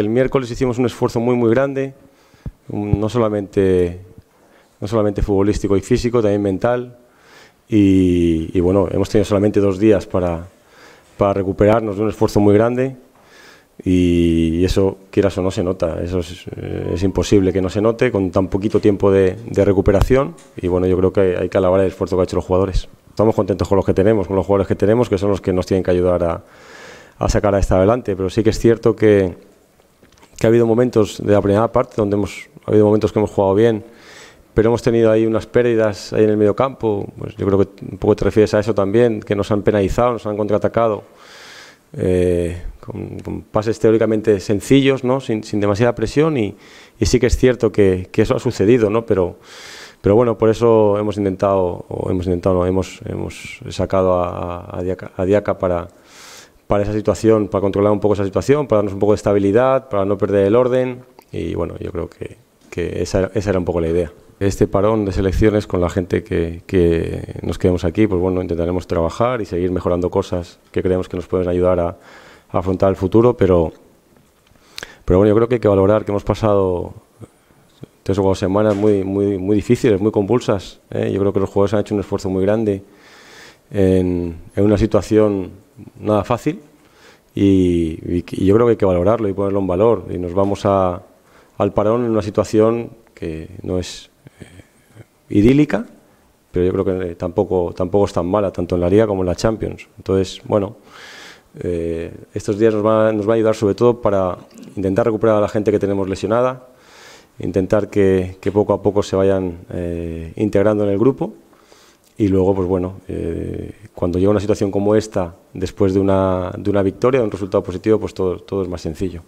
el miércoles hicimos un esfuerzo muy, muy grande, um, no solamente, no solamente futbolístico y físico, también mental. Y, bueno, hemos tenido solamente dos días para, recuperarnos de un esfuerzo muy grande y eso, quieras o no, se nota. Eso eh, es, imposible que no se note con tan poquito tiempo de, recuperación y bueno, yo creo que hay que alabar el esfuerzo que han hecho los jugadores. Estamos contentos con los que tenemos, con los jugadores que tenemos, que son los que nos tienen que ayudar a, a sacar a esta adelante, pero sí que es cierto que, que ha habido momentos de la primera parte donde hemos ha habido momentos que hemos jugado bien, pero hemos tenido ahí unas pérdidas ahí en el medio campo. Pues yo creo que un poco te refieres a eso también, que nos han penalizado, nos han contraatacado eh, con, pases teóricamente sencillos, ¿no? sin, sin demasiada presión y, y, sí que es cierto que, que, eso ha sucedido, ¿no? pero, pero bueno, por eso hemos intentado, o hemos intentado, no, hemos, hemos sacado a, a a Diaca para para esa situación, para controlar un poco esa situación, para darnos un poco de estabilidad, para no perder el orden y bueno, yo creo que, esa, era un poco la idea. Este parón de selecciones con la gente que, nos quedamos aquí, pues bueno, intentaremos trabajar y seguir mejorando cosas que creemos que nos pueden ayudar a, afrontar el futuro, pero, pero bueno, yo creo que hay que valorar que hemos pasado tres o cuatro semanas muy, muy, muy difíciles, muy convulsas. ¿eh? Yo creo que los jugadores han hecho un esfuerzo muy grande en, en una situación nada fácil y, yo creo que hay que valorarlo y ponerlo en valor. Y nos vamos al parón en una situación que no es eh, idílica, pero yo creo que eh, tampoco, tampoco es tan mala, tanto en la Liga como en la Champions. Entonces, bueno, eh, estos días nos va, a ayudar sobre todo para intentar recuperar a la gente que tenemos lesionada, intentar que, poco a poco se vayan integrando en el grupo y luego, pues bueno, eh, cuando llega una situación como esta, después de una, de una victoria, de un resultado positivo, pues todo, todo es más sencillo.